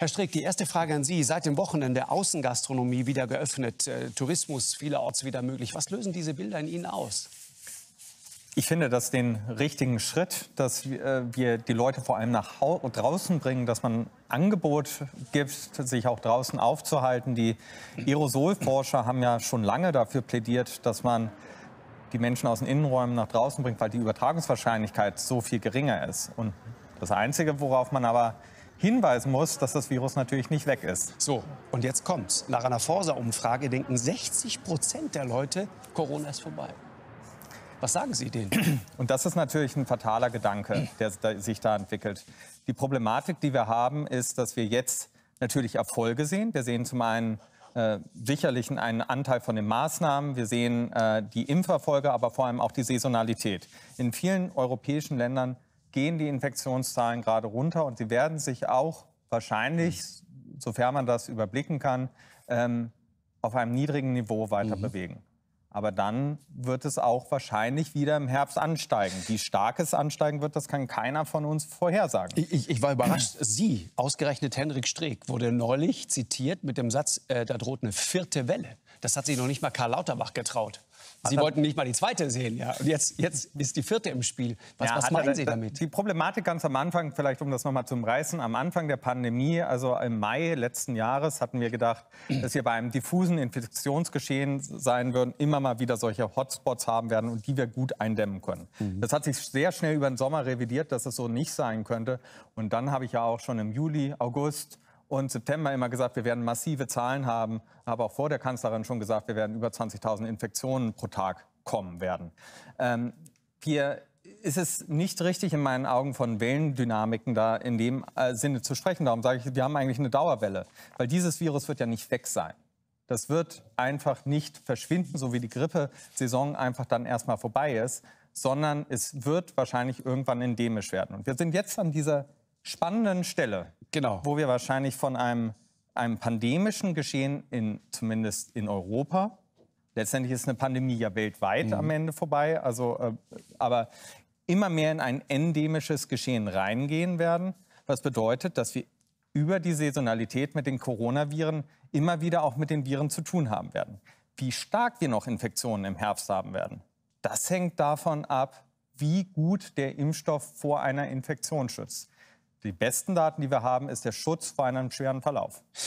Herr Strick, die erste Frage an Sie. Seit dem Wochenende Außengastronomie wieder geöffnet, äh, Tourismus vielerorts wieder möglich. Was lösen diese Bilder in Ihnen aus? Ich finde das den richtigen Schritt, dass wir äh, die Leute vor allem nach draußen bringen, dass man Angebot gibt, sich auch draußen aufzuhalten. Die Aerosolforscher haben ja schon lange dafür plädiert, dass man die Menschen aus den Innenräumen nach draußen bringt, weil die Übertragungswahrscheinlichkeit so viel geringer ist. Und das Einzige, worauf man aber hinweisen muss, dass das Virus natürlich nicht weg ist. So, und jetzt kommt's. Nach einer Forsa-Umfrage denken 60 Prozent der Leute, Corona ist vorbei. Was sagen Sie denen? Und das ist natürlich ein fataler Gedanke, der sich da entwickelt. Die Problematik, die wir haben, ist, dass wir jetzt natürlich Erfolge sehen. Wir sehen zum einen äh, sicherlich einen Anteil von den Maßnahmen. Wir sehen äh, die Impferfolge, aber vor allem auch die Saisonalität. In vielen europäischen Ländern gehen die Infektionszahlen gerade runter und sie werden sich auch wahrscheinlich, mhm. sofern man das überblicken kann, ähm, auf einem niedrigen Niveau weiter mhm. bewegen. Aber dann wird es auch wahrscheinlich wieder im Herbst ansteigen. Wie stark es ansteigen wird, das kann keiner von uns vorhersagen. Ich, ich war überrascht. Sie, ausgerechnet Henrik Streeck, wurde neulich zitiert mit dem Satz, äh, da droht eine vierte Welle. Das hat sich noch nicht mal Karl Lauterbach getraut. Sie er, wollten nicht mal die zweite sehen, ja. Und jetzt, jetzt ist die vierte im Spiel. Was, ja, was meinen Sie damit? Die Problematik ganz am Anfang, vielleicht um das nochmal zu umreißen, am Anfang der Pandemie, also im Mai letzten Jahres, hatten wir gedacht, dass wir bei einem diffusen Infektionsgeschehen sein würden, immer mal wieder solche Hotspots haben werden und die wir gut eindämmen können. Mhm. Das hat sich sehr schnell über den Sommer revidiert, dass es so nicht sein könnte. Und dann habe ich ja auch schon im Juli, August, und September immer gesagt, wir werden massive Zahlen haben, habe auch vor der Kanzlerin schon gesagt, wir werden über 20.000 Infektionen pro Tag kommen werden. Ähm, wir ist es nicht richtig in meinen Augen von Wellendynamiken da in dem äh, Sinne zu sprechen. Darum sage ich, wir haben eigentlich eine Dauerwelle, weil dieses Virus wird ja nicht weg sein. Das wird einfach nicht verschwinden, so wie die Grippesaison einfach dann erstmal vorbei ist, sondern es wird wahrscheinlich irgendwann endemisch werden. Und wir sind jetzt an dieser spannenden Stelle, genau. wo wir wahrscheinlich von einem, einem pandemischen Geschehen, in, zumindest in Europa, letztendlich ist eine Pandemie ja weltweit mhm. am Ende vorbei, also, äh, aber immer mehr in ein endemisches Geschehen reingehen werden, was bedeutet, dass wir über die Saisonalität mit den Coronaviren immer wieder auch mit den Viren zu tun haben werden. Wie stark wir noch Infektionen im Herbst haben werden, das hängt davon ab, wie gut der Impfstoff vor einer Infektion schützt die besten Daten, die wir haben, ist der Schutz vor einem schweren Verlauf.